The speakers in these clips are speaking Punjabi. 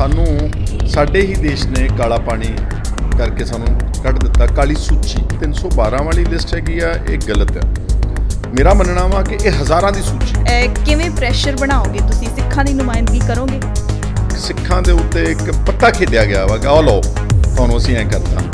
ਸਾਨੂੰ ਸਾਡੇ ਹੀ ਦੇਸ਼ ਨੇ ਕਾਲਾ ਪਾਣੀ ਕਰਕੇ ਸਾਨੂੰ ਕੱਢ ਦਿੱਤਾ ਕਾਲੀ ਸੂਚੀ 312 ਵਾਲੀ ਲਿਸਟ ਹੈਗੀ ਆ ਇਹ ਗਲਤ ਹੈ ਮੇਰਾ ਮੰਨਣਾ ਵਾ ਕਿ ਇਹ ਹਜ਼ਾਰਾਂ ਦੀ ਸੂਚੀ ਕਿਵੇਂ ਪ੍ਰੈਸ਼ਰ ਬਣਾਓਗੇ ਤੁਸੀਂ ਸਿੱਖਾਂ ਦੀ ਨੁਮਾਇੰਦਗੀ ਕਰੋਗੇ ਸਿੱਖਾਂ ਦੇ ਉੱਤੇ ਇੱਕ ਪੱਤਾ ਖੇਡਿਆ ਗਿਆ ਵਾ ਕਿ ਆਹ ਲਓ ਤੁਹਾਨੂੰ ਅਸੀਂ ਐ ਕਰਤਾ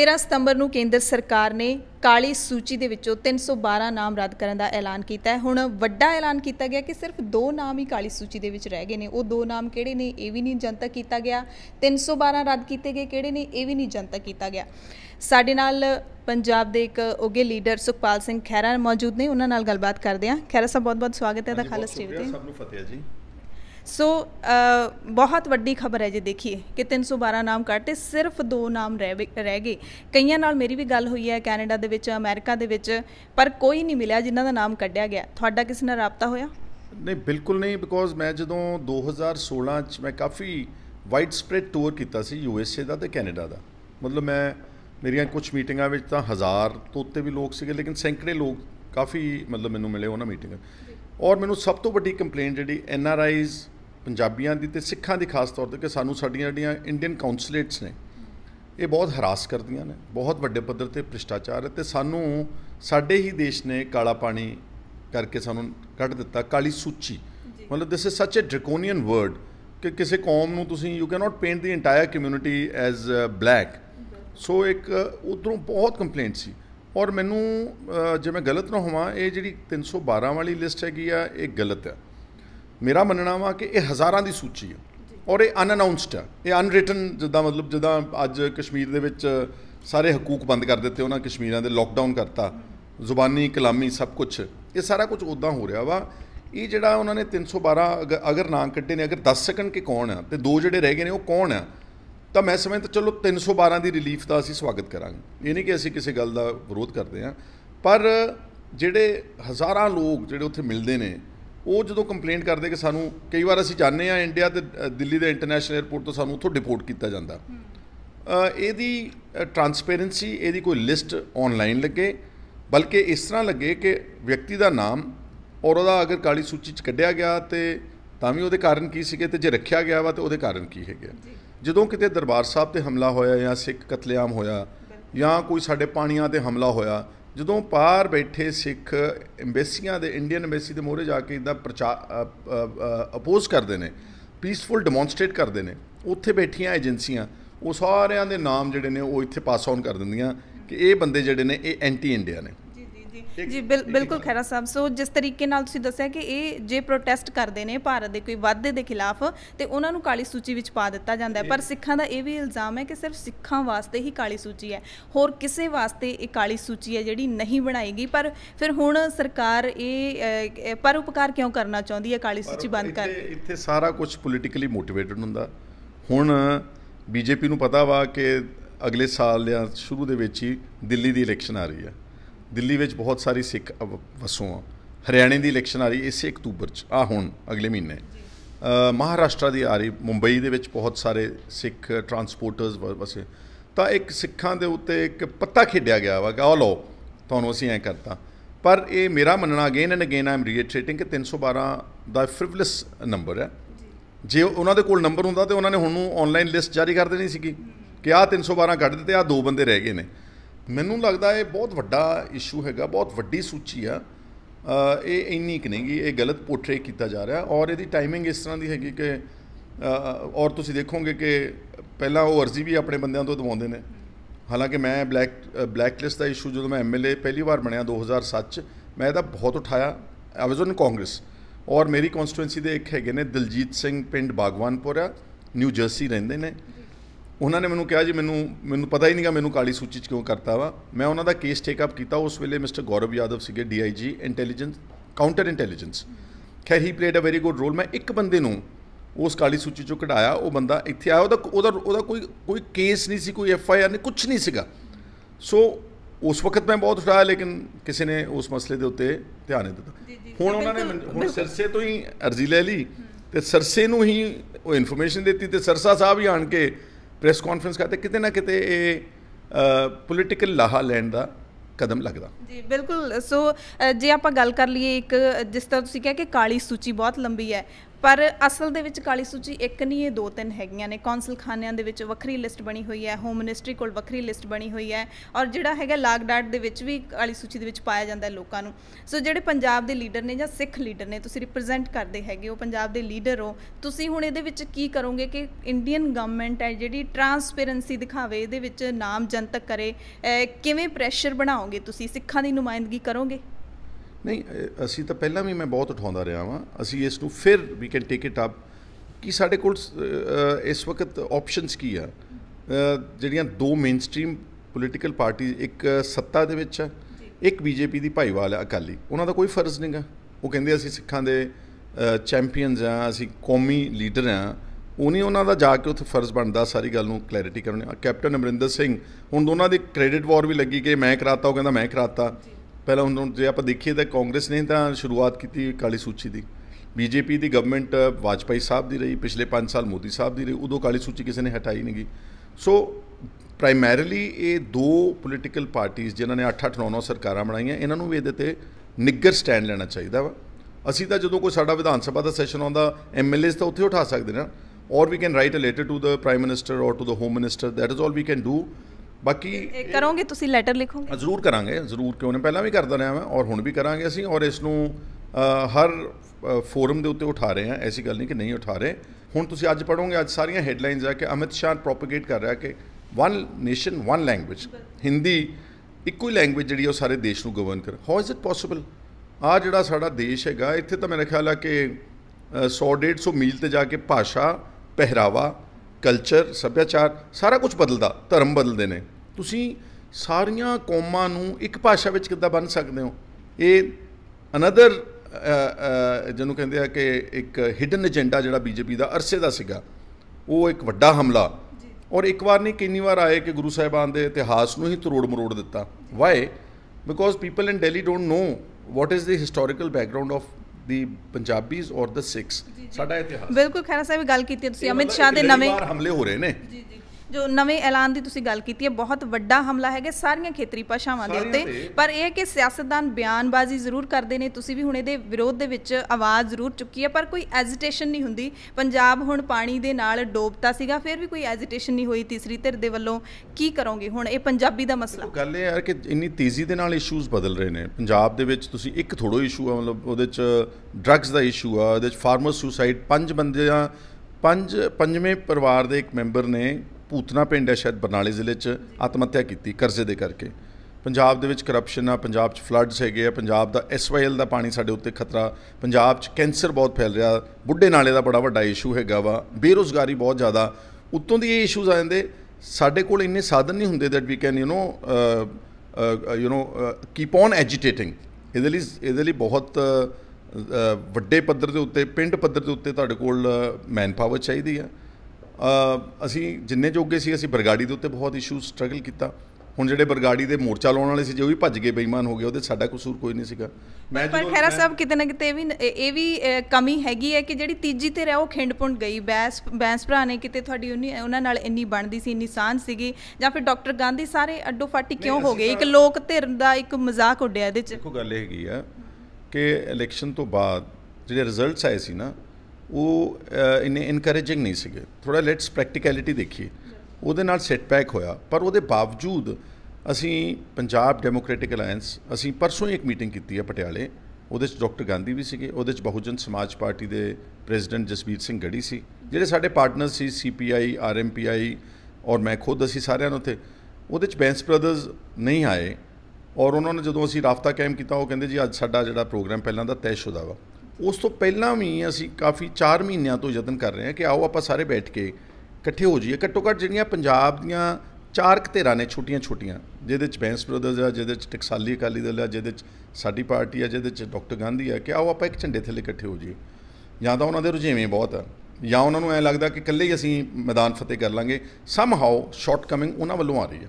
13 ਸਤੰਬਰ ਨੂੰ ਕੇਂਦਰ ਸਰਕਾਰ ਨੇ ਕਾਲੀ ਸੂਚੀ ਦੇ ਵਿੱਚੋਂ 312 ਨਾਮ ਰੱਦ ਕਰਨ ਦਾ ਐਲਾਨ ਕੀਤਾ ਹੈ ਹੁਣ ਵੱਡਾ ਐਲਾਨ ਕੀਤਾ ਗਿਆ ਕਿ ਸਿਰਫ ਦੋ ਨਾਮ ਹੀ ਕਾਲੀ ਸੂਚੀ ਦੇ ਵਿੱਚ ਰਹਿ ਗਏ ਨੇ ਉਹ ਦੋ ਨਾਮ ਕਿਹੜੇ ਨੇ ਇਹ ਵੀ ਨਹੀਂ ਜਨਤਕ ਕੀਤਾ ਗਿਆ 312 ਰੱਦ ਕੀਤੇ ਗਏ ਕਿਹੜੇ ਨੇ ਇਹ ਵੀ ਨਹੀਂ ਜਨਤਕ ਕੀਤਾ ਗਿਆ ਸਾਡੇ ਨਾਲ ਪੰਜਾਬ ਦੇ ਇੱਕ ਉਗੇ ਲੀਡਰ ਸੁਖਪਾਲ ਸਿੰਘ ਖੈਰਾ ਮੌਜੂਦ ਨੇ ਉਹਨਾਂ ਨਾਲ ਗੱਲਬਾਤ ਕਰਦੇ ਹਾਂ ਖੈਰਾ ਸਾਹਿਬ ਬਹੁਤ ਬਹੁਤ ਸਵਾਗਤ ਹੈ ਦਾ ਖਾਲਸ ਟੀਵੀ ਤੇ ਸਭ ਨੂੰ ਫਤਿਹ ਜੀ ਸੋ ਬਹੁਤ ਵੱਡੀ ਖਬਰ ਹੈ ਜੇ ਦੇਖੀਏ ਕਿ 312 ਨਾਮ ਕੱਟੇ ਸਿਰਫ ਦੋ ਨਾਮ ਰਹਿ ਗਏ ਕਈਆਂ ਨਾਲ ਮੇਰੀ ਵੀ ਗੱਲ ਹੋਈ ਹੈ ਕੈਨੇਡਾ ਦੇ ਵਿੱਚ ਅਮਰੀਕਾ ਦੇ ਵਿੱਚ ਪਰ ਕੋਈ ਨਹੀਂ ਮਿਲਿਆ ਜਿਨ੍ਹਾਂ ਦਾ ਨਾਮ ਕੱਢਿਆ ਗਿਆ ਤੁਹਾਡਾ ਕਿਸ ਨਾਲ ਰابطਾ ਹੋਇਆ ਨਹੀਂ ਬਿਲਕੁਲ ਨਹੀਂ ਬਿਕੋਜ਼ ਮੈਂ ਜਦੋਂ 2016 ਚ ਮੈਂ ਕਾਫੀ ਵਾਈਡ ਸਪਰੈਡ ਟੂਰ ਕੀਤਾ ਸੀ ਯੂ ਐਸ ਏ ਦਾ ਤੇ ਕੈਨੇਡਾ ਦਾ ਮਤਲਬ ਮੈਂ ਮੇਰੀਆਂ ਕੁਝ ਮੀਟਿੰਗਾਂ ਵਿੱਚ ਤਾਂ ਹਜ਼ਾਰ ਤੋਂ ਉੱਤੇ ਵੀ ਲੋਕ ਸੀਗੇ ਲੇਕਿਨ ਸੈਂਕੜੇ ਲੋਕ ਕਾਫੀ ਮਤਲਬ ਮੈਨੂੰ ਮਿਲੇ ਉਹਨਾਂ ਮੀਟਿੰਗਾਂ ਔਰ ਮੈਨੂੰ ਸਭ ਤੋਂ ਵੱਡੀ ਕੰਪਲੇਂਟ ਜਿਹੜੀ ਐਨ ਆਰ ਆਈਜ਼ ਪੰਜਾਬੀਆਂ ਦੀ ਤੇ ਸਿੱਖਾਂ ਦੀ ਖਾਸ ਤੌਰ ਤੇ ਕਿ ਸਾਨੂੰ ਸਾਡੀਆਂ ਜਿਹੜੀਆਂ ਇੰਡੀਅਨ ਕਾਉਂਸਲੇਟਸ ਨੇ ਇਹ ਬਹੁਤ ਹਰਾਸ ਕਰਦੀਆਂ ਨੇ ਬਹੁਤ ਵੱਡੇ ਪੱਧਰ ਤੇ ਭ੍ਰਿਸ਼ਟਾਚਾਰ ਤੇ ਸਾਨੂੰ ਸਾਡੇ ਹੀ ਦੇਸ਼ ਨੇ ਕਾਲਾ ਪਾਣੀ ਕਰਕੇ ਸਾਨੂੰ ਕੱਢ ਦਿੱਤਾ ਕਾਲੀ ਸੂਚੀ ਮਤਲਬ ਦਿਸ ਇਜ਼ ਸੱਚ ਅ ਡ੍ਰੈਕੋਨੀਅਨ ਵਰਡ ਕਿ ਕਿਸੇ ਕੌਮ ਨੂੰ ਤੁਸੀਂ you can not paint the entire community as black so ਇੱਕ ਉਧਰੋਂ ਬਹੁਤ ਕੰਪਲੇਂਟ ਸੀ ਔਰ ਮੈਨੂੰ ਜੇ ਮੈਂ ਗਲਤ ਨਾ ਹੋਵਾਂ ਇਹ ਜਿਹੜੀ 312 ਵਾਲੀ ਲਿਸਟ ਹੈਗੀ ਆ ਇਹ ਗਲਤ ਹੈ ਮੇਰਾ ਮੰਨਣਾ ਵਾ ਕਿ ਇਹ ਹਜ਼ਾਰਾਂ ਦੀ ਸੂਚੀ ਹੈ ਔਰ ਇਹ ਅਨਅਨਾਉਂਸਡ ਹੈ ਇਹ ਅਨਰਿਟਨ ਜਿੱਦਾਂ ਮਤਲਬ ਜਿੱਦਾਂ ਅੱਜ ਕਸ਼ਮੀਰ ਦੇ ਵਿੱਚ ਸਾਰੇ ਹਕੂਕ ਬੰਦ ਕਰ ਦਿੱਤੇ ਉਹਨਾਂ ਕਸ਼ਮੀਰਾਂ ਦੇ ਲੋਕਡਾਊਨ ਕਰਤਾ ਜ਼ੁਬਾਨੀ ਕਲਾਮੀ ਸਭ ਕੁਝ ਇਹ ਸਾਰਾ ਕੁਝ ਉਦਾਂ ਹੋ ਰਿਹਾ ਵਾ ਇਹ ਜਿਹੜਾ ਉਹਨਾਂ ਨੇ 312 ਅਗਰ ਨਾਂ ਕੱਢੇ ਨੇ ਅਗਰ 10 ਸੈਕਿੰਡ ਕਿ ਕੌਣ ਆ ਤੇ ਦੋ ਜਿਹੜੇ ਰਹਿ ਗਏ ਨੇ ਉਹ ਕੌਣ ਆ ਤਾਂ ਮੈਂ ਸਮਝਦਾ ਚਲੋ 312 ਦੀ ਰਿਲੀਫ ਦਾ ਅਸੀਂ ਸਵਾਗਤ ਕਰਾਂਗੇ ਇਹ ਨਹੀਂ ਕਿ ਅਸੀਂ ਕਿਸੇ ਗੱਲ ਦਾ ਵਿਰੋਧ ਕਰਦੇ ਆ ਪਰ ਜਿਹੜੇ ਹਜ਼ਾਰਾਂ ਲੋਕ ਜਿਹੜੇ ਉੱਥੇ ਮਿਲਦੇ ਨੇ ਉਹ ਜਦੋਂ ਕੰਪਲੇਂਟ ਕਰਦੇ ਕਿ ਸਾਨੂੰ ਕਈ ਵਾਰ ਅਸੀਂ ਜਾਂਦੇ ਆ ਇੰਡੀਆ ਤੇ ਦਿੱਲੀ ਦੇ ਇੰਟਰਨੈਸ਼ਨਲ 에ਅਰਪੋਰਟ ਤੋਂ ਸਾਨੂੰ ਉੱਥੋਂ ਡਿਪੋਰਟ ਕੀਤਾ ਜਾਂਦਾ ਇਹਦੀ ਟਰਾਂਸਪੇਰੈਂਸੀ ਇਹਦੀ ਕੋਈ ਲਿਸਟ ਆਨਲਾਈਨ ਲੱਗੇ ਬਲਕਿ ਇਸ ਤਰ੍ਹਾਂ ਲੱਗੇ ਕਿ ਵਿਅਕਤੀ ਦਾ ਨਾਮ ਔਰ ਉਹਦਾ ਅਗਰ ਕਾਲੀ ਸੂਚੀ 'ਚ ਕੱਢਿਆ ਗਿਆ ਤੇ ਤਾਂ ਵੀ ਉਹਦੇ ਕਾਰਨ ਕੀ ਸੀਗੇ ਤੇ ਜੇ ਰੱਖਿਆ ਗਿਆ ਵਾ ਤੇ ਉਹਦੇ ਕਾਰਨ ਕੀ ਹੈਗੇ ਜਦੋਂ ਕਿਤੇ ਦਰਬਾਰ ਸਾਹਿਬ ਤੇ ਹਮਲਾ ਹੋਇਆ ਜਾਂ ਸਿੱਖ ਕਤਲੇਆਮ ਹੋਇਆ ਜਾਂ ਕੋਈ ਸਾਡੇ ਪਾਣੀਆਂ ਤੇ ਹਮਲਾ ਹੋਇਆ ਜਦੋਂ ਪਾਰ ਬੈਠੇ ਸਿੱਖ ਐਮਬੈਸੀਆਂ ਦੇ ਇੰਡੀਅਨ ਐਮਬੈਸੀ ਦੇ ਮੋਹਰੇ ਜਾ ਕੇ ਇਦਾਂ ਪ੍ਰਚਾਰ ਅਪੋਜ਼ ਕਰਦੇ ਨੇ ਪੀਸਫੁਲ ਡੈਮੋਨਸਟ੍ਰੇਟ ਕਰਦੇ ਨੇ ਉੱਥੇ ਬੈਠੀਆਂ ਏਜੰਸੀਆਂ ਉਹ ਸਾਰਿਆਂ ਦੇ ਨਾਮ ਜਿਹੜੇ ਨੇ ਉਹ ਇੱਥੇ ਪਾਸ ਆਨ ਕਰ ਦਿੰਦੀਆਂ ਕਿ ਇਹ ਬੰਦੇ ਜਿਹੜੇ ਨੇ ਇਹ ਐਂਟੀ ਇੰਡੀਆ ਨੇ ਜੀ ਜੀ ਬਿਲਕੁਲ ਖੈਰਾ ਸਾਹਿਬ ਸੋ ਜਿਸ ਤਰੀਕੇ ਨਾਲ ਤੁਸੀਂ ਦੱਸਿਆ ਕਿ ਇਹ ਜੇ ਪ੍ਰੋਟੈਸਟ ਕਰਦੇ ਨੇ ਭਾਰਤ ਦੇ ਕੋਈ ਵਾਅਦੇ ਦੇ ਖਿਲਾਫ ਤੇ ਉਹਨਾਂ ਨੂੰ ਕਾਲੀ ਸੂਚੀ ਵਿੱਚ ਪਾ ਦਿੱਤਾ ਜਾਂਦਾ ਹੈ ਪਰ ਸਿੱਖਾਂ ਦਾ ਇਹ ਵੀ ਇਲਜ਼ਾਮ ਹੈ ਕਿ ਸਿਰਫ ਸਿੱਖਾਂ ਵਾਸਤੇ ਹੀ ਕਾਲੀ ਸੂਚੀ ਹੈ ਹੋਰ ਕਿਸੇ ਵਾਸਤੇ ਇਹ ਕਾਲੀ ਸੂਚੀ ਹੈ ਜਿਹੜੀ ਨਹੀਂ ਬਣਾਈ ਗਈ ਪਰ ਫਿਰ ਹੁਣ ਸਰਕਾਰ ਇਹ ਪਰ ਉਪਕਾਰ ਕਿਉਂ ਕਰਨਾ ਚਾਹੁੰਦੀ ਹੈ ਕਾਲੀ ਸੂਚੀ ਬੰਦ ਕਰ ਇੱਥੇ ਸਾਰਾ ਕੁਝ ਪੋਲੀਟੀਕਲੀ ਮੋਟੀਵੇਟਡ ਹੁੰਦਾ ਹੁਣ ਬੀਜੇਪੀ ਨੂੰ ਪਤਾ ਵਾ ਕਿ ਅਗਲੇ ਸਾਲ ਜਾਂ ਸ਼ੁਰੂ ਦੇ ਵਿੱਚ ਹੀ ਦਿੱਲੀ ਦੀ ਇਲੈਕਸ਼ਨ ਆ ਰਹੀ ਹੈ ਦਿੱਲੀ ਵਿੱਚ ਬਹੁਤ ਸਾਰੀ ਸਿੱਖ ਵਸੋਂ ਆ ਹਰਿਆਣੇ ਦੀ ਇਲੈਕਸ਼ਨ ਆ ਰਹੀ ਇਸੇ ਅਕਤੂਬਰ 'ਚ ਆ ਹੁਣ ਅਗਲੇ ਮਹੀਨੇ ਮਹਾਰਾਸ਼ਟਰ ਦੀ ਆ ਰਹੀ ਮੁੰਬਈ ਦੇ ਵਿੱਚ ਬਹੁਤ ਸਾਰੇ ਸਿੱਖ ਟਰਾਂਸਪੋਰਟਰਸ ਵਸੇ ਤਾਂ ਇੱਕ ਸਿੱਖਾਂ ਦੇ ਉੱਤੇ ਇੱਕ ਪੱਤਾ ਖੇਡਿਆ ਗਿਆ ਵਾ ਕਿ ਲੋ ਤੁਹਾਨੂੰ ਅਸੀਂ ਐ ਕਰਤਾ ਪਰ ਇਹ ਮੇਰਾ ਮੰਨਣਾ again and again am reiterating ਕਿ 312 ਦਾ ਫ੍ਰਿਵਲਸ ਨੰਬਰ ਹੈ ਜੇ ਉਹਨਾਂ ਦੇ ਕੋਲ ਨੰਬਰ ਹੁੰਦਾ ਤੇ ਉਹਨਾਂ ਨੇ ਹੁਣ ਨੂੰ ਆਨਲਾਈਨ ਲਿਸਟ ਜਾਰੀ ਕਰ ਦੇਣੀ ਸੀਗੀ ਕਿ ਆ 312 ਕੱਢ ਦਿੱਤੇ ਆ ਦੋ ਬੰਦੇ ਰਹਿ ਗਏ ਨੇ ਮੈਨੂੰ ਲੱਗਦਾ ਇਹ ਬਹੁਤ ਵੱਡਾ ਇਸ਼ੂ ਹੈਗਾ ਬਹੁਤ ਵੱਡੀ ਸੂਚੀ ਆ ਇਹ ਇੰਨੀ ਕਿ ਨਹੀਂਗੀ ਇਹ ਗਲਤ ਪੋਰਟਰੇ ਕੀਤਾ ਜਾ ਰਿਹਾ ਔਰ ਇਹਦੀ ਟਾਈਮਿੰਗ ਇਸ ਤਰ੍ਹਾਂ ਦੀ ਹੈਗੀ ਕਿ ਔਰ ਤੁਸੀਂ ਦੇਖੋਗੇ ਕਿ ਪਹਿਲਾਂ ਉਹ ਅਰਜ਼ੀ ਵੀ ਆਪਣੇ ਬੰਦਿਆਂ ਤੋਂ ਦਵਾਉਂਦੇ ਨੇ ਹਾਲਾਂਕਿ ਮੈਂ ਬਲੈਕ ਬਲੈਕ ਲਿਸਟ ਦਾ ਇਸ਼ੂ ਜਦੋਂ ਮੈਂ ਐਮਐਲਏ ਪਹਿਲੀ ਵਾਰ ਬਣਿਆ 2007 ਚ ਮੈਂ ਇਹਦਾ ਬਹੁਤ ਉਠਾਇਆ ਆਈ ਵਾਸ ਇਨ ਕਾਂਗਰਸ ਔਰ ਮੇਰੀ ਕਨਸਟੀਟੂਐਂਸੀ ਦੇ ਇੱਕ ਹੈਗੇ ਨੇ ਦਲਜੀਤ ਸਿੰਘ ਪਿੰਡ ਬਾਗਵਾਨਪੁਰਾ ਨਿਊ ਜਰਸੀ ਰਹਿੰਦੇ ਨੇ ਉਹਨਾਂ ਨੇ ਮੈਨੂੰ ਕਿਹਾ ਜੀ ਮੈਨੂੰ ਮੈਨੂੰ ਪਤਾ ਹੀ ਨਹੀਂਗਾ ਮੈਨੂੰ ਕਾਲੀ ਸੂਚੀ 'ਚ ਕਿਉਂ ਕਰਤਾ ਵਾ ਮੈਂ ਉਹਨਾਂ ਦਾ ਕੇਸ ਟੇਕ ਅਪ ਕੀਤਾ ਉਸ ਵੇਲੇ ਮਿਸਟਰ ਗੌਰਵ ਯਾਦਵ ਸੀਗੇ ਡੀਆਈਜੀ ਇੰਟੈਲੀਜੈਂਸ ਕਾਊਂਟਰ ਇੰਟੈਲੀਜੈਂਸ ਖੈਰ he played a very good role ਮੈਂ ਇੱਕ ਬੰਦੇ ਨੂੰ ਉਸ ਕਾਲੀ ਸੂਚੀ 'ਚੋਂ ਕਢਾਇਆ ਉਹ ਬੰਦਾ ਇੱਥੇ ਆਇਆ ਉਹਦਾ ਉਹਦਾ ਉਹਦਾ ਕੋਈ ਕੋਈ ਕੇਸ ਨਹੀਂ ਸੀ ਕੋਈ ਐਫ ਆਈ ਆਰ ਨਹੀਂ ਕੁਝ ਨਹੀਂ ਸੀਗਾ ਸੋ ਉਸ ਵਕਤ ਮੈਂ ਬਹੁਤ ਉਠਾਇਆ ਲੇਕਿਨ ਕਿਸੇ ਨੇ ਉਸ ਮਸਲੇ ਦੇ ਉੱਤੇ ਧਿਆਨ ਨਹੀਂ ਦਿੱਤਾ ਹੁਣ ਉਹਨਾਂ ਨੇ ਹੁਣ ਸਰਸੇ ਤੋਂ ਹੀ ਅਰਜ਼ੀ ਲੈ ਲਈ ਤੇ ਸਰਸੇ ਨੂੰ ਹੀ ਉਹ ਇਨਫੋਰਮੇਸ਼ਨ ਦਿੱਤੀ ਤੇ ਸਰਸਾ ਸਾਹਿਬ ਹੀ ਆਣ ਕੇ ਪ੍ਰੈਸ ਕਾਨਫਰੰਸ ਕਰਦੇ ਕਿਤੇ ਨਾ ਕਿਤੇ ਇਹ ਪੋਲਿਟੀਕਲ ਲਾਹਾ ਲੈਣ ਦਾ ਕਦਮ ਲੱਗਦਾ ਜੀ ਬਿਲਕੁਲ ਸੋ ਜੇ ਆਪਾਂ ਗੱਲ ਕਰ ਲਈਏ ਇੱਕ ਜਿਸ ਤਰ੍ਹਾਂ ਤੁਸੀਂ ਕਿਹਾ ਕਿ ਕਾਲੀ ਸੂਚੀ ਬਹੁਤ ਲੰਬੀ ਹੈ ਪਰ ਅਸਲ ਦੇ ਵਿੱਚ ਕਾਲੀ ਸੂਚੀ ਇੱਕ ਨਹੀਂ ਇਹ ਦੋ ਤਿੰਨ ਹੈਗੀਆਂ ਨੇ ਕੌਂਸਲ ਖਾਨਿਆਂ ਦੇ ਵਿੱਚ ਵੱਖਰੀ ਲਿਸਟ ਬਣੀ ਹੋਈ ਹੈ ਹੋਮ ਮਿਨਿਸਟਰੀ ਕੋਲ ਵੱਖਰੀ ਲਿਸਟ ਬਣੀ ਹੋਈ ਹੈ ਔਰ ਜਿਹੜਾ ਹੈਗਾ ਲਾਗਡਾਟ ਦੇ ਵਿੱਚ ਵੀ ਕਾਲੀ ਸੂਚੀ ਦੇ ਵਿੱਚ ਪਾਇਆ ਜਾਂਦਾ ਹੈ ਲੋਕਾਂ ਨੂੰ ਸੋ ਜਿਹੜੇ ਪੰਜਾਬ ਦੇ ਲੀਡਰ ਨੇ ਜਾਂ ਸਿੱਖ ਲੀਡਰ ਨੇ ਤੁਸੀਂ ਰਿਪਰੈਜ਼ੈਂਟ ਕਰਦੇ ਹੈਗੇ ਹੋ ਪੰਜਾਬ ਦੇ ਲੀਡਰ ਹੋ ਤੁਸੀਂ ਹੁਣ ਇਹਦੇ ਵਿੱਚ ਕੀ ਕਰੋਗੇ ਕਿ ਇੰਡੀਅਨ ਗਵਰਨਮੈਂਟ ਹੈ ਜਿਹੜੀ ਟਰਾਂਸਪੇਰੈਂਸੀ ਦਿਖਾਵੇ ਇਹਦੇ ਵਿੱਚ ਨਾਮ ਜਨਤਕ ਕਰੇ ਕਿਵੇਂ ਪ੍ਰੈਸ਼ਰ ਬਣਾਓਗੇ ਤੁਸੀਂ ਸਿੱਖਾਂ ਦੀ ਨੁਮਾਇੰਦਗੀ ਕਰੋਗੇ ਨਹੀਂ ਅਸੀਂ ਤਾਂ ਪਹਿਲਾਂ ਵੀ ਮੈਂ ਬਹੁਤ ਉਠਾਉਂਦਾ ਰਿਹਾ ਵਾਂ ਅਸੀਂ ਇਸ ਨੂੰ ਫਿਰ ਵੀ ਕੈਨ ਟੇਕ ਇਟ ਅਪ ਕਿ ਸਾਡੇ ਕੋਲ ਇਸ ਵਕਤ ਆਪਸ਼ਨਸ ਕੀ ਆ ਜਿਹੜੀਆਂ ਦੋ ਮੇਨਸਟ੍ਰੀਮ ਪੋਲੀਟੀਕਲ ਪਾਰਟੀ ਇੱਕ ਸੱਤਾ ਦੇ ਵਿੱਚ ਹੈ ਇੱਕ ਬੀਜੇਪੀ ਦੀ ਭਾਈਵਾਲ ਅਕਾਲੀ ਉਹਨਾਂ ਦਾ ਕੋਈ ਫਰਜ਼ ਨਹੀਂਗਾ ਉਹ ਕਹਿੰਦੇ ਅਸੀਂ ਸਿੱਖਾਂ ਦੇ ਚੈਂਪੀਅਨਸ ਆ ਅਸੀਂ ਕੌਮੀ ਲੀਡਰ ਆ ਉਹਨੇ ਉਹਨਾਂ ਦਾ ਜਾ ਕੇ ਉੱਥੇ ਫਰਜ਼ ਬਣਦਾ ਸਾਰੀ ਗੱਲ ਨੂੰ ਕਲੈਰਿਟੀ ਕਰਨੀ ਕੈਪਟਨ ਅਮਰਿੰਦਰ ਸਿੰਘ ਹੁਣ ਦੋਨਾਂ ਦੀ ਕ੍ਰੈਡਿਟ ਵਾਰ ਵੀ ਲੱਗੀ ਕਿ ਮੈਂ ਕਰਾਤਾ ਉਹ ਕਹਿੰਦਾ ਮੈਂ ਕਰਾਤਾ ਪਹਿਲਾਂ ਹੁਣ ਜੇ ਆਪਾਂ ਦੇਖੀਏ ਤਾਂ ਕਾਂਗਰਸ ਨੇ ਤਾਂ ਸ਼ੁਰੂਆਤ ਕੀਤੀ ਕਾਲੀ ਸੂਚੀ ਦੀ ਬੀਜੇਪੀ ਦੀ ਗਵਰਨਮੈਂਟ ਵਾਜਪਾਈ ਸਾਹਿਬ ਦੀ ਰਹੀ ਪਿਛਲੇ 5 ਸਾਲ ਮੋਦੀ ਸਾਹਿਬ ਦੀ ਰਹੀ ਉਦੋਂ ਕਾਲੀ ਸੂਚੀ ਕਿਸੇ ਨੇ ਹਟਾਈ ਨਹੀਂ ਗਈ ਸੋ ਪ੍ਰਾਇਮਰੀਲੀ ਇਹ ਦੋ ਪੋਲੀਟੀਕਲ ਪਾਰਟੀਆਂ ਜਿਨ੍ਹਾਂ ਨੇ 8-8 9-9 ਸਰਕਾਰਾਂ ਬਣਾਈਆਂ ਇਹਨਾਂ ਨੂੰ ਵੀ ਇਹਦੇ ਤੇ ਨਿੱਗਰ ਸਟੈਂਡ ਲੈਣਾ ਚਾਹੀਦਾ ਵਾ ਅਸੀਂ ਤਾਂ ਜਦੋਂ ਕੋਈ ਸਾਡਾ ਵਿਧਾਨ ਸਭਾ ਦਾ ਸੈਸ਼ਨ ਆਉਂਦਾ ਐਮਐਲਏਸ ਤਾਂ ਉੱਥੇ ਉਠਾ ਸਕਦੇ ਨਾ or we can write a letter to the prime minister or to the home minister that is all we can do ਬਾਕੀ ਕਰੋਗੇ ਤੁਸੀਂ ਲੈਟਰ ਲਿਖੋਗੇ ਜ਼ਰੂਰ ਕਰਾਂਗੇ ਜ਼ਰੂਰ ਕਿਉਂ ਨਾ ਪਹਿਲਾਂ ਵੀ ਕਰਦਾ ਰਿਹਾ ਮੈਂ ਔਰ ਹੁਣ ਵੀ ਕਰਾਂਗੇ ਅਸੀਂ ਔਰ ਇਸ ਨੂੰ ਹਰ ਫੋਰਮ ਦੇ ਉੱਤੇ ਉਠਾ ਰਹੇ ਹਾਂ ਐਸੀ ਗੱਲ ਨਹੀਂ ਕਿ ਨਹੀਂ ਉਠਾ ਰਹੇ ਹੁਣ ਤੁਸੀਂ ਅੱਜ ਪੜੋਗੇ ਅੱਜ ਸਾਰੀਆਂ ਹੈਡਲਾਈਨਸ ਆ ਕਿ ਅਮਿਤ ਸ਼ਾਹ ਪ੍ਰੋਪਗੇਟ ਕਰ ਰਿਹਾ ਕਿ one nation one language Hindi ਇੱਕੋ ਹੀ ਲੈਂਗੁਏਜ ਜਿਹੜੀ ਉਹ ਸਾਰੇ ਦੇਸ਼ ਨੂੰ ਗਵਰਨ ਕਰ ਹਾਊ ਇਜ਼ ਇਟ ਪੋਸੀਬਲ ਆ ਜਿਹੜਾ ਸਾਡਾ ਦੇਸ਼ ਹੈਗਾ ਇੱਥੇ ਤਾਂ ਮੇਰੇ ਖਿਆਲ ਆ ਕਿ 100 150 ਮੀਲ ਤੇ ਜਾ ਕੇ ਭਾਸ਼ਾ ਪਹਿਰਾਵਾ ਕਲਚਰ ਸੱਭਿਆਚਾਰ ਸਾਰਾ ਕੁਝ ਬਦਲਦਾ ਧਰਮ ਬਦਲਦੇ ਨੇ ਤੁਸੀਂ ਸਾਰੀਆਂ ਕੌਮਾਂ ਨੂੰ ਇੱਕ ਭਾਸ਼ਾ ਵਿੱਚ ਕਿੱਦਾਂ ਬੰਨ ਸਕਦੇ ਹੋ ਇਹ ਅਨਦਰ ਜਿਹਨੂੰ ਕਹਿੰਦੇ ਆ ਕਿ ਇੱਕ ਹਿਡਨ ਏਜੰਡਾ ਜਿਹੜਾ ਬੀਜੇਪੀ ਦਾ ਅਰਸੇ ਦਾ ਸੀਗਾ ਉਹ ਇੱਕ ਵੱਡਾ ਹਮਲਾ ਔਰ ਇੱਕ ਵਾਰ ਨਹੀਂ ਕਿੰਨੀ ਵਾਰ ਆਏ ਕਿ ਗੁਰੂ ਸਾਹਿਬਾਨ ਦੇ ਇਤਿਹਾਸ ਨੂੰ ਹੀ ਤਰੋੜ ਮਰੋੜ ਦਿੱਤਾ why because people in Delhi don't know what is the historical background of the Punjabis or the six ਸਾਡਾ ਇਤਿਹਾਸ ਬਿਲਕੁਲ ਖੈਰਾ ਸਾਹਿਬ ਗੱਲ ਕੀਤੀ ਤੁਸੀਂ ਅਮਿਤ ਸ਼ਾਹ ਦੇ ਨਵੇਂ ਹਮਲੇ ਹੋ ਰਹੇ ਨੇ ਜੀ ਜੀ ਜੋ ਨਵੇਂ ਐਲਾਨ ਦੀ ਤੁਸੀਂ ਗੱਲ ਕੀਤੀ ਹੈ ਬਹੁਤ ਵੱਡਾ ਹਮਲਾ ਹੈਗਾ ਸਾਰੀਆਂ ਖੇਤਰੀ ਭਾਸ਼ਾਵਾਂ ਦੇ ਉੱਤੇ ਪਰ ਇਹ ਕਿ ਸਿਆਸਤਦਾਨ ਬਿਆਨਬਾਜ਼ੀ ਜ਼ਰੂਰ ਕਰਦੇ ਨੇ ਤੁਸੀਂ ਵੀ ਹੁਣ ਇਹਦੇ ਵਿਰੋਧ ਦੇ ਵਿੱਚ ਆਵਾਜ਼ ਜ਼ਰੂਰ ਚੁੱਕੀ ਹੈ ਪਰ ਕੋਈ ਐਜੀਟੇਸ਼ਨ ਨਹੀਂ ਹੁੰਦੀ ਪੰਜਾਬ ਹੁਣ ਪਾਣੀ ਦੇ ਨਾਲ ਡੋਬਤਾ ਸੀਗਾ ਫਿਰ ਵੀ ਕੋਈ ਐਜੀਟੇਸ਼ਨ ਨਹੀਂ ਹੋਈ ਤੀਸਰੀ ਧਿਰ ਦੇ ਵੱਲੋਂ ਕੀ ਕਰੋਗੇ ਹੁਣ ਇਹ ਪੰਜਾਬੀ ਦਾ ਮਸਲਾ ਗੱਲ ਇਹ ਹੈ ਕਿ ਇੰਨੀ ਤੇਜ਼ੀ ਦੇ ਨਾਲ ਇਸ਼ੂਜ਼ ਬਦਲ ਰਹੇ ਨੇ ਪੰਜਾਬ ਦੇ ਵਿੱਚ ਤੁਸੀਂ ਇੱਕ ਥੋੜੋ ਇਸ਼ੂ ਆ ਮਤਲਬ ਉਹਦੇ ਵਿੱਚ ਡਰੱਗਸ ਦਾ ਇਸ਼ੂ ਆ ਉਹਦੇ ਵਿੱਚ ਫਾਰਮਰ ਸੁਸਾਈਡ ਪੰਜ ਬੰਦਿਆਂ ਪੰਜ ਪੰਜਵੇਂ ਪਰਿਵਾਰ ਦੇ ਇੱਕ ਮੈਂਬਰ ਨੇ ਭੂਤਨਾ ਪਿੰਡ ਹੈ ਸ਼ਾਇਦ ਬਰਨਾਲੇ ਜ਼ਿਲ੍ਹੇ 'ਚ ਆਤਮ ਹੱਤਿਆ ਕੀਤੀ ਕਰਜ਼ੇ ਦੇ ਕਰਕੇ ਪੰਜਾਬ ਦੇ ਵਿੱਚ ਕਰਪਸ਼ਨ ਆ ਪੰਜਾਬ 'ਚ ਫਲੱਡਸ ਹੈਗੇ ਆ ਪੰਜਾਬ ਦਾ ਐਸਵਾਈਐਲ ਦਾ ਪਾਣੀ ਸਾਡੇ ਉੱਤੇ ਖਤਰਾ ਪੰਜਾਬ 'ਚ ਕੈਂਸਰ ਬਹੁਤ ਫੈਲ ਰਿਹਾ ਬੁੱਢੇ ਨਾਲੇ ਦਾ ਬੜਾ ਵੱਡਾ ਇਸ਼ੂ ਹੈਗਾ ਵਾ ਬੇਰੋਜ਼ਗਾਰੀ ਬਹੁਤ ਜ਼ਿਆਦਾ ਉਤੋਂ ਦੀ ਇਹ ਇਸ਼ੂਜ਼ ਆ ਜਾਂਦੇ ਸਾਡੇ ਕੋਲ ਇੰਨੇ ਸਾਧਨ ਨਹੀਂ ਹੁੰਦੇ that we can you know you know keep on agitating ਇਹਦੇ ਲਈ ਇਹਦੇ ਲਈ ਬਹੁਤ ਵੱਡੇ ਪੱਧਰ ਦੇ ਉੱਤੇ ਪਿੰਡ ਪੱਧਰ ਦੇ ਉੱਤੇ ਤੁਹਾਡੇ ਕੋਲ ਮੈਨਪਾਵਰ ਚਾਹੀਦੀ ਆ ਅਸੀਂ ਜਿੰਨੇ ਜੋਗੇ ਸੀ ਅਸੀਂ ਬਰਗਾੜੀ ਦੇ ਉੱਤੇ ਬਹੁਤ ਇਸ਼ੂ ਸਟਰਗਲ ਕੀਤਾ ਹੁਣ ਜਿਹੜੇ ਬਰਗਾੜੀ ਦੇ ਮੋਰਚਾ ਲਾਉਣ ਵਾਲੇ ਸੀ ਜੇ ਉਹ ਵੀ ਭੱਜ ਗਏ ਬੇਈਮਾਨ ਹੋ ਗਏ ਉਹਦੇ ਸਾਡਾ ਕਸੂਰ ਕੋਈ ਨਹੀਂ ਸੀਗਾ ਮੈਂ ਪਰ ਖੈਰਾ ਸਾਹਿਬ ਕਿਤੇ ਨਾ ਕਿਤੇ ਵੀ ਇਹ ਵੀ ਕਮੀ ਹੈਗੀ ਹੈ ਕਿ ਜਿਹੜੀ ਤੀਜੀ ਤੇ ਰਹਿ ਉਹ ਖਿੰਡਪੁੰਡ ਗਈ ਬੈਂਸ ਬੈਂਸ ਭਰਾ ਨੇ ਕਿਤੇ ਤੁਹਾਡੀ ਉਹਨਾਂ ਨਾਲ ਇੰਨੀ ਬਣਦੀ ਸੀ ਇੰਨੀ ਸਾਂਝ ਸੀਗੀ ਜਾਂ ਫਿਰ ਡਾਕਟਰ ਗਾਂਧੀ ਸਾਰੇ ਅੱਡੋ ਫਾਟੀ ਕਿਉਂ ਹੋ ਗਏ ਇੱਕ ਲੋਕ ਧਿਰ ਦਾ ਇੱਕ ਮਜ਼ਾਕ ਉੱਡਿਆ ਇਹਦੇ ਚ ਦੇਖੋ ਗੱਲ ਇਹ ਹੈਗੀ ਆ ਕਿ ਇਲੈਕਸ਼ਨ ਤੋਂ ਬਾਅਦ ਜਿਹੜੇ ਰਿਜ਼ਲਟਸ ਆਏ ਸੀ ਨਾ ਉਹ ਇਹਨੇ ਇਨਕਰੇਜਿੰਗ ਨਹੀਂ ਸੀਗੇ ਥੋੜਾ ਲੈਟਸ ਪ੍ਰੈਕਟੀਕੈਲਿਟੀ ਦੇਖੀਏ ਉਹਦੇ ਨਾਲ ਸੈਟਬੈਕ ਹੋਇਆ ਪਰ ਉਹਦੇ ਬਾਵਜੂਦ ਅਸੀਂ ਪੰਜਾਬ ਡੈਮੋਕ੍ਰੈਟਿਕ ਅਲਾਈਅੰਸ ਅਸੀਂ ਪਰਸੋਂ ਇੱਕ ਮੀਟਿੰਗ ਕੀਤੀ ਹੈ ਪਟਿਆਲੇ ਉਹਦੇ 'ਚ ਡਾਕਟਰ ਗਾਂਧੀ ਵੀ ਸੀਗੇ ਉਹਦੇ 'ਚ ਬਹੁਜਨ ਸਮਾਜ ਪਾਰਟੀ ਦੇ ਪ੍ਰੈਜ਼ੀਡੈਂਟ ਜਸਬੀਰ ਸਿੰਘ ਗੜੀ ਸੀ ਜਿਹੜੇ ਸਾਡੇ ਪਾਰਟਨਰ ਸੀ ਸੀਪੀਆਈ ਆਰਐਮਪੀਆਈ ਔਰ ਮੈਂ ਖੁਦ ਅਸੀਂ ਸਾਰਿਆਂ ਨੂੰ ਉੱਥੇ ਉਹਦੇ 'ਚ ਬੈਂਸ ਬ੍ਰਦਰਸ ਨਹੀਂ ਆਏ ਔਰ ਉਹਨਾਂ ਨੇ ਜਦੋਂ ਅਸੀਂ ਰਾਫਤਾ ਕੈਂਪ ਕੀਤਾ ਉਹ ਕਹਿੰਦੇ ਜੀ ਅੱਜ ਸਾਡਾ ਜਿਹੜਾ ਪ੍ਰੋਗਰਾਮ ਪਹਿਲਾਂ ਦਾ ਤੈਅ ਸ਼ੁਦਾ ਵਾ ਉਸ ਤੋਂ ਪਹਿਲਾਂ ਵੀ ਅਸੀਂ ਕਾਫੀ 4 ਮਹੀਨਿਆਂ ਤੋਂ ਯਤਨ ਕਰ ਰਹੇ ਹਾਂ ਕਿ ਆਓ ਆਪਾਂ ਸਾਰੇ ਬੈਠ ਕੇ ਇਕੱਠੇ ਹੋ ਜਾਈਏ ਘੱਟੋ ਘੱਟ ਜਿਹੜੀਆਂ ਪੰਜਾਬ ਦੀਆਂ ਚਾਰ ਧਿਰਾਂ ਨੇ ਛੋਟੀਆਂ-ਛੋਟੀਆਂ ਜਿਹਦੇ ਚ ਬੈਂਸ ਬ੍ਰਦਰਸ ਆ ਜਿਹਦੇ ਚ ਟਕਸਾਲੀ ਅਕਾਲੀ ਦਲ ਆ ਜਿਹਦੇ ਚ ਸਾਡੀ ਪਾਰਟੀ ਆ ਜਿਹਦੇ ਚ ਡਾਕਟਰ ਗਾਂਧੀ ਆ ਕਿ ਆਓ ਆਪਾਂ ਇੱਕ ਝੰਡੇ ਥੱਲੇ ਇਕੱਠੇ ਹੋ ਜਾਈਏ ਜਾਂ ਤਾਂ ਉਹਨਾਂ ਦੇ ਰੁਝੇਵੇਂ ਬਹੁਤ ਆ ਜਾਂ ਉਹਨਾਂ ਨੂੰ ਐ ਲੱਗਦਾ ਕਿ ਇਕੱਲੇ ਹੀ ਅਸੀਂ ਮੈਦਾਨ ਫਤਿਹ ਕਰ ਲਾਂਗੇ ਸਮ ਹਾਉ ਸ਼ਾਰਟ ਕਮਿੰਗ ਉਹਨਾਂ ਵੱਲੋਂ ਆ ਰਹੀ ਆ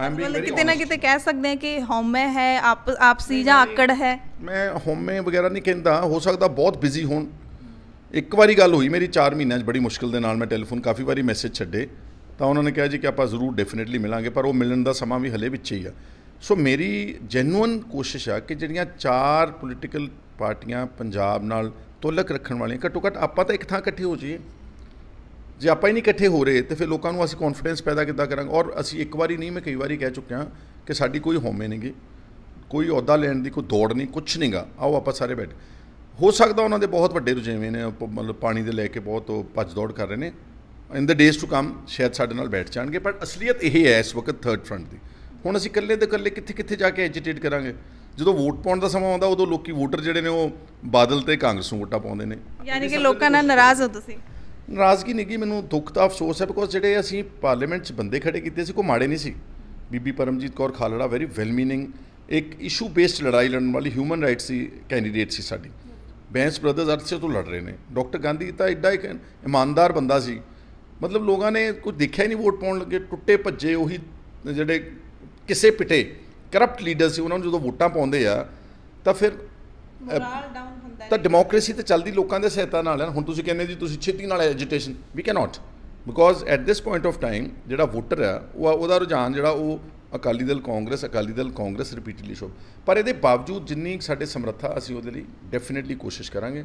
ਮਤਲਬ ਕਿਤੇ ਨਾ ਕਿਤੇ ਕਹਿ ਸਕਦੇ ਆ ਕਿ ਹੋਮੇ ਹੈ ਆਪ ਆਪਸੀ ਜਾਂ ਆਕੜ ਹੈ ਮੈਂ ਹੋਮੇ ਵਗੈਰਾ ਨਹੀਂ ਕਹਿੰਦਾ ਹੋ ਸਕਦਾ ਬਹੁਤ ਬਿਜ਼ੀ ਹੋਣ ਇੱਕ ਵਾਰੀ ਗੱਲ ਹੋਈ ਮੇਰੀ 4 ਮਹੀਨਿਆਂ 'ਚ ਬੜੀ ਮੁਸ਼ਕਲ ਦੇ ਨਾਲ ਮੈਂ ਟੈਲੀਫੋਨ ਕਾਫੀ ਵਾਰੀ ਮੈਸੇਜ ਛੱਡੇ ਤਾਂ ਉਹਨਾਂ ਨੇ ਕਿਹਾ ਜੀ ਕਿ ਆਪਾਂ ਜ਼ਰੂਰ ਡੈਫੀਨਿਟਲੀ ਮਿਲਾਂਗੇ ਪਰ ਉਹ ਮਿਲਣ ਦਾ ਸਮਾਂ ਵੀ ਹਲੇ ਵਿੱਚ ਹੀ ਆ ਸੋ ਮੇਰੀ ਜੈਨੂਅਨ ਕੋਸ਼ਿਸ਼ ਆ ਕਿ ਜਿਹੜੀਆਂ ਚਾਰ ਪੋਲੀਟੀਕਲ ਪਾਰਟੀਆਂ ਪੰਜਾਬ ਨਾਲ ਤੁਲਕ ਰੱਖਣ ਵਾਲੀਆਂ ਘੱਟੋ ਘੱਟ ਆਪਾਂ ਤਾਂ ਇੱਕ ਥਾਂ ਇਕੱਠੇ ਹੋ ਜਾਈਏ ਜੇ ਆਪਾਂ ਹੀ ਨਹੀਂ ਇਕੱਠੇ ਹੋ ਰਹੇ ਤੇ ਫਿਰ ਲੋਕਾਂ ਨੂੰ ਅਸੀਂ ਕੌਨਫੀਡੈਂਸ ਪੈਦਾ ਕਿੱਦਾਂ ਕਰਾਂਗੇ ਔਰ ਅਸੀਂ ਇੱਕ ਵਾਰੀ ਨਹੀਂ ਮੈਂ ਕਈ ਵਾਰੀ ਕਹਿ ਚੁੱਕਿਆ ਕਿ ਸਾਡੀ ਕੋਈ ਹੋਮੇ ਨਹੀਂਗੀ ਕੋਈ ਅਹੁਦਾ ਲੈਣ ਦੀ ਕੋਈ ਦੌੜ ਨਹੀਂ ਕੁਝ ਨਹੀਂਗਾ ਆਓ ਆਪਾਂ ਸਾਰੇ ਬੈਠ ਹੋ ਸਕਦਾ ਉਹਨਾਂ ਦੇ ਬਹੁਤ ਵੱਡੇ ਰੁਝੇਵੇਂ ਨੇ ਮਤਲਬ ਪਾਣੀ ਦੇ ਲੈ ਕੇ ਬਹੁਤ ਭੱਜ ਦੌੜ ਕਰ ਰਹੇ ਨੇ ਇਨ ਦਾ ਡੇਸ ਟੂ ਕਮ ਸ਼ਾਇਦ ਸਾਡੇ ਨਾਲ ਬੈਠ ਜਾਣਗੇ ਪਰ ਅਸਲੀਅਤ ਇਹ ਹੈ ਇਸ ਵਕਤ ਥਰਡ ਫਰੰਟ ਦੀ ਹੁਣ ਅਸੀਂ ਇਕੱਲੇ ਤੇ ਇਕੱਲੇ ਕਿੱਥੇ ਕਿੱਥੇ ਜਾ ਕੇ ਐਜੀਟੇਟ ਕਰਾਂਗੇ ਜਦੋਂ ਵੋਟ ਪਾਉਣ ਦਾ ਸਮਾਂ ਆਉਂਦਾ ਉਦੋਂ ਲੋਕੀ ਵੋਟਰ ਜਿਹੜੇ ਨੇ ਉਹ ਬਾਦਲ ਤੇ ਕਾਂਗਰਸ ਨੂੰ ਵੋਟਾਂ ਪਾਉਂਦੇ ਨੇ ਯਾਨੀ ਕਿ ਲੋਕਾਂ ਨਾਲ ਨਾਰਾਜ਼ ਹੋ ਤੁਸੀਂ ਨਾਰਾਜ਼ਗੀ ਨਹੀਂ ਕਿ ਮੈਨੂੰ ਦੁੱਖ ਤਾਂ ਅਫਸੋਸ ਹੈ ਬਿਕੋਜ਼ ਜਿਹੜੇ ਅਸੀਂ ਪਾਰਲੀਮੈਂਟ 'ਚ ਬੰਦੇ ਖੜੇ ਕੀਤੇ ਸੀ ਕੋ ਮਾੜੇ ਨਹੀਂ ਸੀ Bibi Paramjit Kaur Khalra very well meaning ਇੱਕ ਇਸ਼ੂ ਬੇਸਡ ਲੜਾਈ ਲੜਨ ਵਾਲੀ ਹਿਊਮਨ ਰਾਈਟਸ ਦੀ ਕੈਂਡੀਡੇਟ ਸੀ ਸਾਡੀ ਬੈਂਸ ਬ੍ਰਦਰਸ ਅਰਸੇ ਤੋਂ ਲੜ ਰਹੇ ਨੇ ਡਾਕਟਰ ਗਾਂਧੀ ਤਾਂ ਐਡਾ ਇੱਕ ਇਮਾਨਦਾਰ ਬੰਦਾ ਸੀ ਮਤਲਬ ਲੋਕਾਂ ਨੇ ਕੁਝ ਦੇਖਿਆ ਹੀ ਨਹੀਂ ਵੋਟ ਪਾਉਣ ਲੱਗੇ ਟੁੱਟੇ ਭੱਜੇ ਉਹੀ ਜਿਹੜੇ ਕਿਸੇ ਪਿਟੇ ਕਰਪਟ ਲੀਡਰ ਸੀ ਉਹਨਾਂ ਨੂੰ ਜਦੋਂ ਵੋਟਾਂ ਪਾਉਂਦੇ ਆ ਤਾਂ ਫਿਰ ਮੋਰਲ ਡਾਊਨ ਤਾਂ ਡੈਮੋਕ੍ਰੇਸੀ ਤੇ ਚੱਲਦੀ ਲੋਕਾਂ ਦੇ ਸਹਿਤਾ ਨਾਲ ਹੈ ਹੁਣ ਤੁਸੀਂ ਕਹਿੰਦੇ ਜੀ ਤੁਸੀਂ ਛੇਤੀ ਨਾਲ agitation we can not because at this point of time ਜਿਹੜਾ ਵੋਟਰ ਆ ਉਹ ਉਹਦਾ ਰੁਝਾਨ ਜਿਹੜਾ ਉਹ ਅਕਾਲੀ ਦਲ ਕਾਂਗਰਸ ਅਕਾਲੀ ਦਲ ਕਾਂਗਰਸ ਰਿਪੀਟਿਡਲੀ ਸ਼ੋ ਪਰ ਇਹਦੇ ਬਾਵਜੂਦ ਜਿੰਨੀ ਸਾਡੇ ਸਮਰੱਥਾ ਅਸੀਂ ਉਹਦੇ ਲਈ ਡੈਫੀਨਿਟਲੀ ਕੋਸ਼ਿਸ਼ ਕਰਾਂਗੇ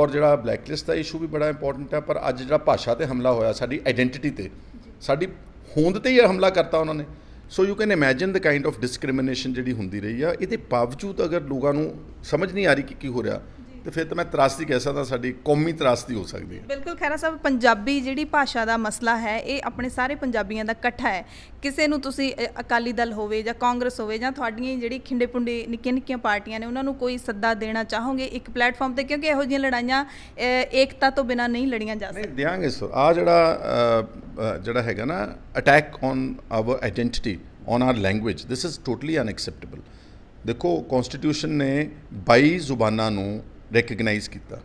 ਔਰ ਜਿਹੜਾ ਬਲੈਕ ਲਿਸਟ ਦਾ ਇਸ਼ੂ ਵੀ ਬੜਾ ਇੰਪੋਰਟੈਂਟ ਹੈ ਪਰ ਅੱਜ ਜਿਹੜਾ ਭਾਸ਼ਾ ਤੇ ਹਮਲਾ ਹੋਇਆ ਸਾਡੀ ਆਇਡੈਂਟੀਟੀ ਤੇ ਸਾਡੀ ਹੋਂਦ ਤੇ ਹੀ ਹਮਲਾ ਕਰਤਾ ਉਹਨਾਂ ਨੇ so you can imagine the kind of discrimination ਜਿਹੜੀ ਹੁੰਦੀ ਰਹੀ ਆ ਇਹਦੇ ਬਾਵਜੂਦ ਅਗਰ ਲੋਕਾਂ ਨੂੰ ਸਮਝ ਨਹੀਂ ਆ ਰਹੀ ਕਿ ਕੀ ਹੋ ਰਿਹਾ ਤੇ ਫਿਰ ਤਾਂ ਮੈਂ ਤਰਾਸਦੀ ਕਹਿ ਸਕਦਾ ਸਾਡੀ ਕੌਮੀ ਤਰਾਸਦੀ ਹੋ ਸਕਦੀ ਹੈ ਬਿਲਕੁਲ ਖੈਰਾ ਸਾਹਿਬ ਪੰਜਾਬੀ ਜਿਹੜੀ ਭਾਸ਼ਾ ਦਾ ਮਸਲਾ ਹੈ ਇਹ ਆਪਣੇ ਸਾਰੇ ਪੰਜਾਬੀਆਂ ਦਾ ਇਕੱਠਾ ਹੈ ਕਿਸੇ ਨੂੰ ਤੁਸੀਂ ਅਕਾਲੀ ਦਲ ਹੋਵੇ ਜਾਂ ਕਾਂਗਰਸ ਹੋਵੇ ਜਾਂ ਤੁਹਾਡੀਆਂ ਜਿਹੜੀ ਖਿੰਡੇ-ਪੁੰਡੇ ਨਿੱਕੇ ਨਿੱਕੀਆਂ ਪਾਰਟੀਆਂ ਨੇ ਉਹਨਾਂ ਨੂੰ ਕੋਈ ਸੱਦਾ ਦੇਣਾ ਚਾਹੋਗੇ ਇੱਕ ਪਲੇਟਫਾਰਮ ਤੇ ਕਿਉਂਕਿ ਇਹੋ ਜਿਹੀਆਂ ਲੜਾਈਆਂ ਏਕਤਾ ਤੋਂ ਬਿਨਾ ਨਹੀਂ ਲੜੀਆਂ ਜਾ ਸਕਦੀਆਂ ਨਹੀਂ ਦਿਆਂਗੇ ਸਰ ਆ ਜਿਹੜਾ ਜਿਹੜਾ ਹੈਗਾ ਨਾ attack on our identity on our language this is totally unacceptable ਦੇਖੋ ਕਨਸਟੀਟਿਊਸ਼ਨ ਨੇ 22 ਜ਼ੁਬਾਨਾਂ ਨੂੰ ਰੈਕਗਨਾਈਜ਼ ਕੀਤਾ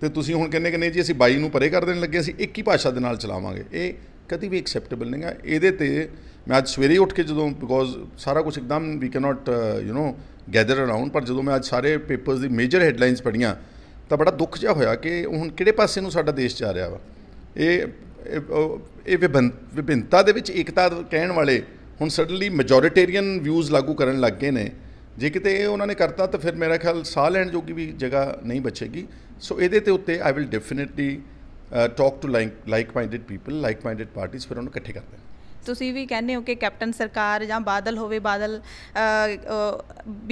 ਤੇ ਤੁਸੀਂ ਹੁਣ ਕਹਿੰਦੇ ਕਿ ਨਹੀਂ ਜੀ ਅਸੀਂ 22 ਨੂੰ ਪਰੇ ਕਰ ਦੇਣ ਲੱਗੇ ਅਸੀਂ ਇੱਕ ਹੀ ਭਾਸ਼ਾ ਦੇ ਨਾਲ ਚਲਾਵਾਂਗੇ ਇਹ ਕਦੀ ਵੀ ਐਕਸੈਪਟੇਬਲ ਨਹੀਂ ਹੈ ਇਹਦੇ ਤੇ ਮੈਂ ਅੱਜ ਸਵੇਰੇ ਉੱਠ ਕੇ ਜਦੋਂ ਬਿਕੋਜ਼ ਸਾਰਾ ਕੁਝ ਇੱਕਦਮ we can not you know gather around ਪਰ ਜਦੋਂ ਮੈਂ ਅੱਜ ਸਾਰੇ ਪੇਪਰਸ ਦੀ ਮੇਜਰ ਹੈਡਲਾਈਨਸ ਪੜੀਆਂ ਤਾਂ ਬੜਾ ਦੁੱਖ ਜਿਹਾ ਹੋਇਆ ਕਿ ਹੁਣ ਕਿਹੜੇ ਪਾਸੇ ਨੂੰ ਸਾਡਾ ਦੇਸ਼ ਜਾ ਰਿਹਾ ਵਾ ਇਹ ਇਹ ਵਿਭਿੰਨਤਾ ਦੇ ਵਿੱਚ ਏਕਤਾ ਕਹਿਣ ਵਾਲੇ ਹੁਣ ਸਡਨਲੀ ਮੈਜੋਰਿਟੇਰੀਅਨ ਵਿਊਜ਼ ਲਾਗੂ ਕਰਨ ਲੱਗ ਗਏ ਨੇ ਜੇ ਕਿਤੇ ਇਹ ਉਹਨਾਂ ਨੇ ਕਰਤਾ ਤਾਂ ਫਿਰ ਮੇਰਾ ਖਿਆਲ ਸਾਹ ਲੈਣ ਜੋਗੀ ਵੀ ਜਗ੍ਹਾ ਨਹੀਂ ਬਚੇਗੀ ਸੋ ਇਹਦੇ ਤੇ ਉੱਤੇ I will definitely talk to like minded people like minded ਪਾਰਟੀਆਂ ਫਿਰ ਉਹਨੂੰ ਇਕੱਠੇ ਕਰਦੇ ਤੁਸੀਂ ਵੀ ਕਹਿੰਦੇ ਹੋ ਕਿ ਕੈਪਟਨ ਸਰਕਾਰ ਜਾਂ ਬਾਦਲ ਹੋਵੇ ਬਾਦਲ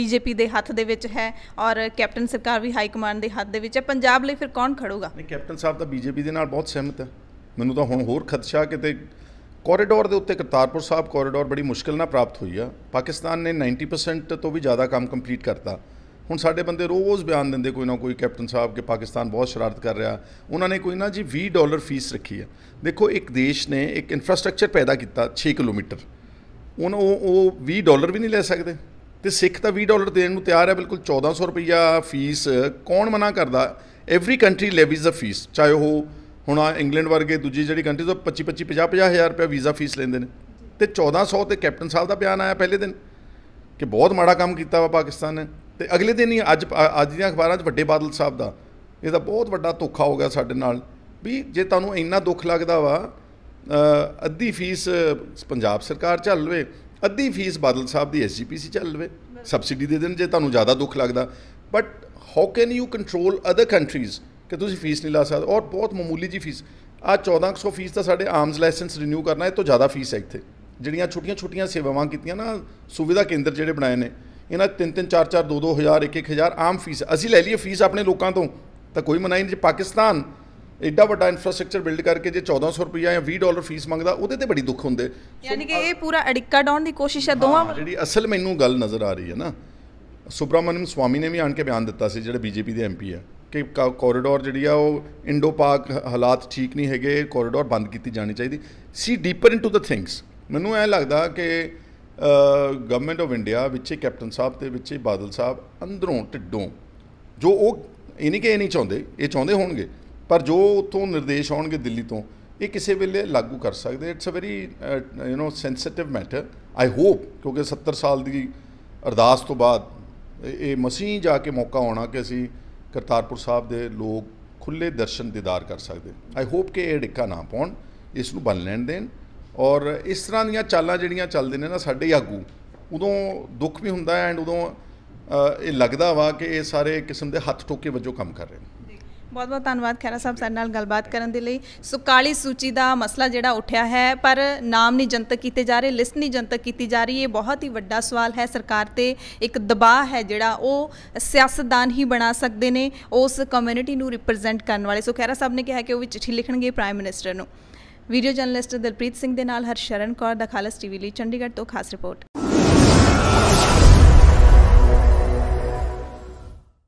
ਬੀਜੇਪੀ ਦੇ ਹੱਥ ਦੇ ਵਿੱਚ ਹੈ ਔਰ ਕੈਪਟਨ ਸਰਕਾਰ ਵੀ ਹਾਈ ਕਮਾਂਡ ਦੇ ਹੱਥ ਦੇ ਵਿੱਚ ਹੈ ਪੰਜਾਬ ਲਈ ਫਿਰ ਕੌਣ ਖੜੂਗਾ ਨਹੀਂ ਕੈਪਟਨ ਸਾਹਿਬ ਤਾਂ ਬੀਜੇਪੀ ਦੇ ਨਾਲ ਬਹੁਤ ਸਹਿਮਤ ਹੈ ਮੈਨੂੰ ਤਾਂ ਹੁਣ ਹੋਰ ਖਦਸ਼ਾ ਕਿਤੇ ਕੋਰੀਡੋਰ ਦੇ ਉੱਤੇ ਕਰਤਾਰਪੁਰ ਸਾਹਿਬ ਕੋਰੀਡੋਰ ਬੜੀ ਮੁਸ਼ਕਲ ਨਾਲ ਪ੍ਰਾਪਤ ਹੋਈ ਆ ਪਾਕਿਸਤਾਨ ਨੇ 90% ਤੋਂ ਵੀ ਜ਼ਿਆਦਾ ਕੰਮ ਕੰਪਲੀਟ ਕਰਤਾ ਹੁਣ ਸਾਡੇ ਬੰਦੇ ਰੋਜ਼ ਬਿਆਨ ਦਿੰਦੇ ਕੋਈ ਨਾ ਕੋਈ ਕੈਪਟਨ ਸਾਹਿਬ ਕਿ ਪਾਕਿਸਤਾਨ ਬਹੁਤ ਸ਼ਰਾਰਤ ਕਰ ਰਿਹਾ ਉਹਨਾਂ ਨੇ ਕੋਈ ਨਾ ਜੀ 20 ਡਾਲਰ ਫੀਸ ਰੱਖੀ ਆ ਦੇਖੋ ਇੱਕ ਦੇਸ਼ ਨੇ ਇੱਕ ਇਨਫਰਾਸਟ੍ਰਕਚਰ ਪੈਦਾ ਕੀਤਾ 6 ਕਿਲੋਮੀਟਰ ਉਹ ਉਹ 20 ਡਾਲਰ ਵੀ ਨਹੀਂ ਲੈ ਸਕਦੇ ਤੇ ਸਿੱਖ ਤਾਂ 20 ਡਾਲਰ ਦੇਣ ਨੂੰ ਤਿਆਰ ਹੈ ਬਿਲਕੁਲ 1400 ਰੁਪਈਆ ਫੀਸ ਕੌਣ ਮਨਾ ਕਰਦਾ every country levies a fees ਚਾਹੇ ਉਹ ਹੁਣ ਆ ਇੰਗਲੈਂਡ ਵਰਗੇ ਦੂਜੀ ਜਿਹੜੀ ਕੰਟਰੀ ਤੋਂ 25 25 50 50000 ਰੁਪਏ ਵੀਜ਼ਾ ਫੀਸ ਲੈਂਦੇ ਨੇ ਤੇ 1400 ਤੇ ਕੈਪਟਨ ਸਾਹਿਬ ਦਾ ਬਿਆਨ ਆਇਆ ਪਹਿਲੇ ਦਿਨ ਕਿ ਬਹੁਤ ਮਾੜਾ ਕੰਮ ਕੀਤਾ ਵਾ ਪਾਕਿਸਤਾਨ ਨੇ ਤੇ ਅਗਲੇ ਦਿਨ ਹੀ ਅੱਜ ਅੱਜ ਦੀਆਂ ਅਖਬਾਰਾਂ 'ਚ ਵੱਡੇ ਬਾਦਲ ਸਾਹਿਬ ਦਾ ਇਹਦਾ ਬਹੁਤ ਵੱਡਾ ਧੋਖਾ ਹੋ ਗਿਆ ਸਾਡੇ ਨਾਲ ਵੀ ਜੇ ਤੁਹਾਨੂੰ ਇੰਨਾ ਦੁੱਖ ਲੱਗਦਾ ਵਾ ਅੱਧੀ ਫੀਸ ਪੰਜਾਬ ਸਰਕਾਰ ਚੱਲ ਲਵੇ ਅੱਧੀ ਫੀਸ ਬਾਦਲ ਸਾਹਿਬ ਦੀ ਐਸਜੀਪੀਸੀ ਚੱਲ ਲਵੇ ਸਬਸਿਡੀ ਦੇ ਦੇਣ ਜੇ ਤੁਹਾਨੂੰ ਜ਼ਿਆਦਾ ਦੁੱਖ ਲੱਗਦਾ but how can you control other countries ਕਿ ਤੁਸੀਂ ਫੀਸ ਨਹੀਂ ਲਾ ਸਕਦੇ ਔਰ ਬਹੁਤ ਮਾਮੂਲੀ ਜੀ ਫੀਸ ਆ 1400 ਫੀਸ ਤਾਂ ਸਾਡੇ ਆਰਮਸ ਲਾਇਸੈਂਸ ਰੀਨਿਊ ਕਰਨਾ ਇਹ ਤੋਂ ਜ਼ਿਆਦਾ ਫੀਸ ਹੈ ਇੱਥੇ ਜਿਹੜੀਆਂ ਛੋਟੀਆਂ-ਛੋਟੀਆਂ ਸੇਵਾਵਾਂ ਕੀਤੀਆਂ ਨਾ ਸੁਵਿਧਾ ਕੇਂਦਰ ਜਿਹੜੇ ਬਣਾਏ ਨੇ ਇਹਨਾਂ 3-3 4-4 2-2 2000 ਹਜਾਰ 1 1000 ਹਜ਼ਾਰ ਆਮ ਫੀਸ ਅਸੀਂ ਲੈ ਲਈਏ ਫੀਸ ਆਪਣੇ ਲੋਕਾਂ ਤੋਂ ਤਾਂ ਕੋਈ ਮਨਾਈ ਨਹੀਂ ਜੇ ਪਾਕਿਸਤਾਨ ਐਡਾ ਵੱਡਾ ਇਨਫਰਾਸਟ੍ਰਕਚਰ ਬਿਲਡ ਕਰਕੇ ਜੇ 1400 ਰੁਪਇਆ ਜਾਂ 20 ਡਾਲਰ ਫੀਸ ਮੰਗਦਾ ਉਹਦੇ ਤੇ ਬੜੀ ਦੁੱਖ ਹੁੰਦੇ ਯਾਨੀ ਕਿ ਇਹ ਪੂਰਾ ਅੜਿੱਕਾ ਡਾਉਣ ਦੀ ਕੋਸ਼ਿਸ਼ ਹੈ ਦੋਵਾਂ ਜਿਹੜੀ ਅਸਲ ਮੈਨੂੰ ਗੱਲ ਨਜ਼ਰ ਆ ਰਹੀ ਹੈ ਨਾ ਸੁਬਰਾਮਨਿਮ ਸਵਾਮੀ ਨੇ ਵੀ ਆਣ ਕੇ ਬਿਆਨ ਦਿੱਤਾ ਸੀ ਜਿਹੜੇ ਬੀਜੇਪੀ ਦੇ ਐਮਪੀ ਹੈ ਕਿ ਕੋਰੀਡੋਰ ਜਿਹੜੀ ਆ ਉਹ ਇੰਡੋ ਪਾਕ ਹਾਲਾਤ ਠੀਕ ਨਹੀਂ ਹੈਗੇ ਕੋਰੀਡੋਰ ਬੰਦ ਕੀਤੀ ਜਾਣੀ ਚਾਹੀਦੀ ਸੀ ਡੀਪਰ ਇਨਟੂ ਦ ਥਿੰਗਸ ਮੈਨੂੰ ਐ ਲੱਗਦਾ ਕਿ ਗਵਰਨਮੈਂਟ ਆਫ ਇੰਡੀਆ ਵਿੱਚ ਕੈਪਟਨ ਸਾਹਿਬ ਤੇ ਵਿੱਚ ਬਾਦਲ ਸਾਹਿਬ ਅੰਦਰੋਂ ਟਿੱਡੋਂ ਜੋ ਉਹ ਇਹ ਨਹੀਂ ਕਿ ਇਹ ਨਹੀਂ ਚਾਹੁੰਦੇ ਇਹ ਚਾਹੁੰਦੇ ਹੋਣਗੇ ਪਰ ਜੋ ਉਤੋਂ ਨਿਰਦੇਸ਼ ਆਉਣਗੇ ਦਿੱਲੀ ਤੋਂ ਇਹ ਕਿਸੇ ਵੇਲੇ ਲਾਗੂ ਕਰ ਸਕਦੇ it's a very you know sensitive matter I hope ਕਿਉਂਕਿ 70 ਸਾਲ ਦੀ ਅਰਦਾਸ ਤੋਂ ਬਾਅਦ ਇਹ ਮਸੀਹ ਜਾ ਕੇ ਮੌਕਾ ਹੋਣਾ ਕਿ ਅਸੀਂ ਕਰਤਾਰਪੁਰ ਸਾਹਿਬ ਦੇ ਲੋਕ ਖੁੱਲੇ ਦਰਸ਼ਨ ਦੀਦਾਰ ਕਰ ਸਕਦੇ ਆਈ ਹੋਪ ਕਿ ਇਹ ਡਿੱਕਾ ਨਾ ਪਾਉਣ ਇਸ ਨੂੰ ਬਣ ਲੈਣ ਦੇਣ ਔਰ ਇਸ ਤਰ੍ਹਾਂ ਦੀਆਂ ਚਾਲਾਂ ਜਿਹੜੀਆਂ ਚੱਲਦੇ ਨੇ ਨਾ ਸਾਡੇ ਆਗੂ ਉਦੋਂ ਦੁੱਖ ਵੀ ਹੁੰਦਾ ਐਂਡ ਉਦੋਂ ਇਹ ਲੱਗਦਾ ਵਾ ਕਿ ਇਹ ਸਾਰੇ ਕਿਸਮ ਦੇ ਹੱਥ ਟੋਕੇ ਵਜੋਂ ਕੰਮ ਕਰ ਰਹੇ ਨੇ ਬਹੁਤ ਬਹੁਤ ਧੰਨਵਾਦ ਖੈਰਾ ਸਾਹਿਬ ਸਾਡੇ ਨਾਲ ਗੱਲਬਾਤ ਕਰਨ ਦੇ ਲਈ ਸੋ ਕਾਲੀ ਸੂਚੀ ਦਾ ਮਸਲਾ ਜਿਹੜਾ ਉੱਠਿਆ ਹੈ ਪਰ ਨਾਮ ਨਹੀਂ ਜਨਤਕ ਕੀਤੇ ਜਾ ਰਹੇ ਲਿਸਟ ਨਹੀਂ ਜਨਤਕ ਕੀਤੀ ਜਾ ਰਹੀ ਇਹ ਬਹੁਤ ਹੀ ਵੱਡਾ ਸਵਾਲ ਹੈ ਸਰਕਾਰ ਤੇ ਇੱਕ ਦਬਾਅ ਹੈ ਜਿਹੜਾ ਉਹ ਸਿਆਸਤਦਾਨ ਹੀ ਬਣਾ ਸਕਦੇ ਨੇ ਉਸ ਕਮਿਊਨਿਟੀ ਨੂੰ ਰਿਪਰੈਜ਼ੈਂਟ ਕਰਨ ਵਾਲੇ ਸੋ ਖੈਰਾ ਸਾਹਿਬ ਨੇ ਕਿਹਾ ਕਿ ਉਹ ਵੀ ਚਿੱਠੀ ਲਿਖਣਗੇ ਪ੍ਰਾਈਮ ਮਿਨਿਸਟਰ ਨੂੰ ਵੀਡੀਓ ਜਰਨਲਿਸਟ ਦਲਪ੍ਰੀਤ ਸਿੰਘ ਦੇ ਨਾਲ ਹਰਸ਼ਰਨ ਕੌਰ ਦਾ ਖਾਲਸ ਟੀਵੀ ਲਈ ਚੰਡੀਗੜ੍ਹ ਤੋਂ ਖਾਸ ਰਿਪੋਰਟ